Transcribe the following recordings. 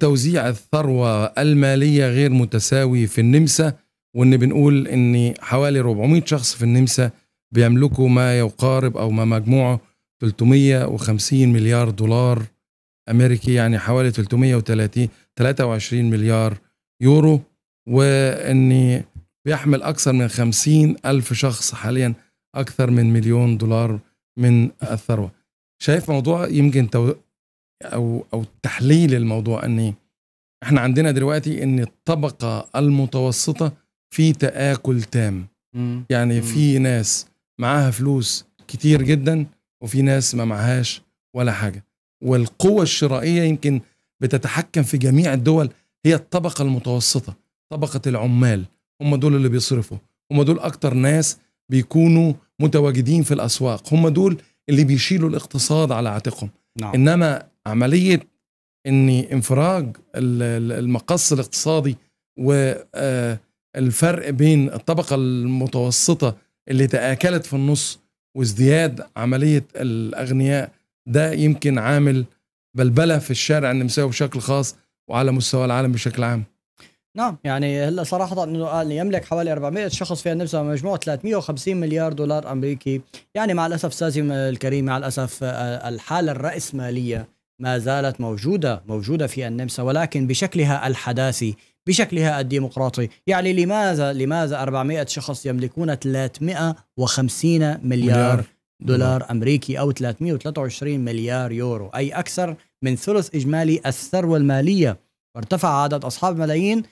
توزيع الثروة المالية غير متساوي في النمسا وان بنقول ان حوالي 400 شخص في النمسا بيملكوا ما يقارب او ما مجموعه 350 مليار دولار امريكي يعني حوالي 330 23 مليار يورو وان بيحمل اكثر من 50 الف شخص حاليا اكثر من مليون دولار من الثروه شايف موضوع يمكن او او تحليل الموضوع ان احنا عندنا دلوقتي ان الطبقه المتوسطه في تاكل تام مم. يعني في ناس معاها فلوس كتير جدا وفي ناس ما معهاش ولا حاجه والقوه الشرائيه يمكن بتتحكم في جميع الدول هي الطبقه المتوسطه طبقه العمال هم دول اللي بيصرفوا هم دول اكتر ناس بيكونوا متواجدين في الاسواق هم دول اللي بيشيلوا الاقتصاد على عاتقهم نعم. انما عمليه ان انفراج المقص الاقتصادي والفرق آه، بين الطبقه المتوسطه اللي تاكلت في النص وازدياد عمليه الاغنياء ده يمكن عامل بلبله في الشارع النمساوي بشكل خاص وعلى مستوى العالم بشكل عام. نعم يعني هلا صراحه انه يملك حوالي 400 شخص في النمسا مجموع 350 مليار دولار امريكي يعني مع الاسف استاذي الكريم مع الاسف آه، الحاله الراسماليه ما زالت موجودة موجودة في النمسا ولكن بشكلها الحداثي بشكلها الديمقراطي يعني لماذا لماذا 400 شخص يملكون 350 مليار, مليار. دولار أمريكي أو 323 مليار يورو أي أكثر من ثلث إجمالي الثروة المالية وارتفع عدد أصحاب الملايين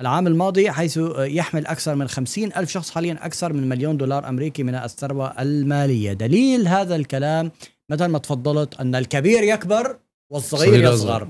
العام الماضي حيث يحمل أكثر من 50 ألف شخص حاليا أكثر من مليون دولار أمريكي من الثروة المالية دليل هذا الكلام مثل ما تفضلت أن الكبير يكبر والصغير يصغر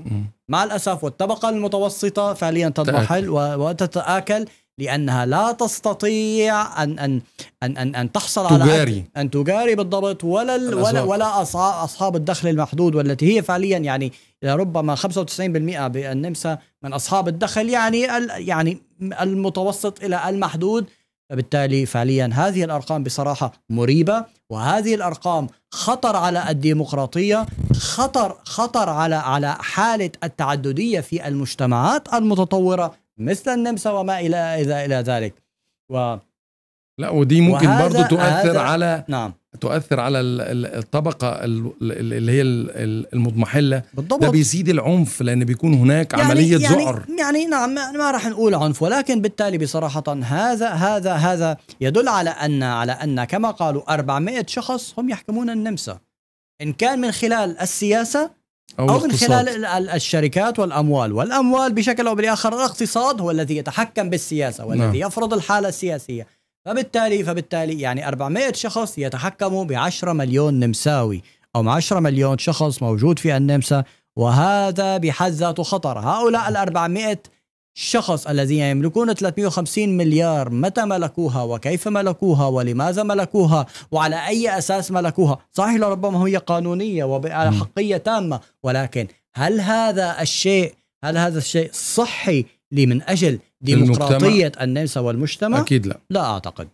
مع الأسف والطبقة المتوسطة فعليا تضمحل وتتآكل لأنها لا تستطيع أن أن أن أن, أن تحصل تجاري. على أن تجاري بالضبط ولا ولا, ولا أصحاب الدخل المحدود والتي هي فعليا يعني ربما 95% بالنمسا من أصحاب الدخل يعني يعني المتوسط إلى المحدود فبالتالي فعليا هذه الارقام بصراحه مريبه وهذه الارقام خطر على الديمقراطيه خطر خطر على على حاله التعدديه في المجتمعات المتطوره مثل النمسا وما الى اذا الى ذلك و لا ودي ممكن برضه تؤثر على نعم تؤثر على الطبقه اللي هي المضمحله بالضبط ده بيزيد العنف لان بيكون هناك يعني عمليه يعني ذعر يعني نعم ما راح نقول عنف ولكن بالتالي بصراحه هذا هذا هذا يدل على ان على ان كما قالوا 400 شخص هم يحكمون النمسا ان كان من خلال السياسه او, أو من خلال الشركات والاموال والاموال بشكل او بالاخر الاقتصاد هو الذي يتحكم بالسياسه والذي نعم. يفرض الحاله السياسيه فبالتالي فبالتالي يعني 400 شخص يتحكموا ب 10 مليون نمساوي أو 10 مليون شخص موجود في النمسا وهذا بحد ذاته خطر هؤلاء ال 400 الشخص الذين يملكون 350 مليار متى ملكوها وكيف ملكوها ولماذا ملكوها وعلى أي أساس ملكوها صحيح لربما هي قانونية وحقيه تامة ولكن هل هذا الشيء هل هذا الشيء صحي لمن أجل ديمقراطية النمسا والمجتمع أكيد لا لا أعتقد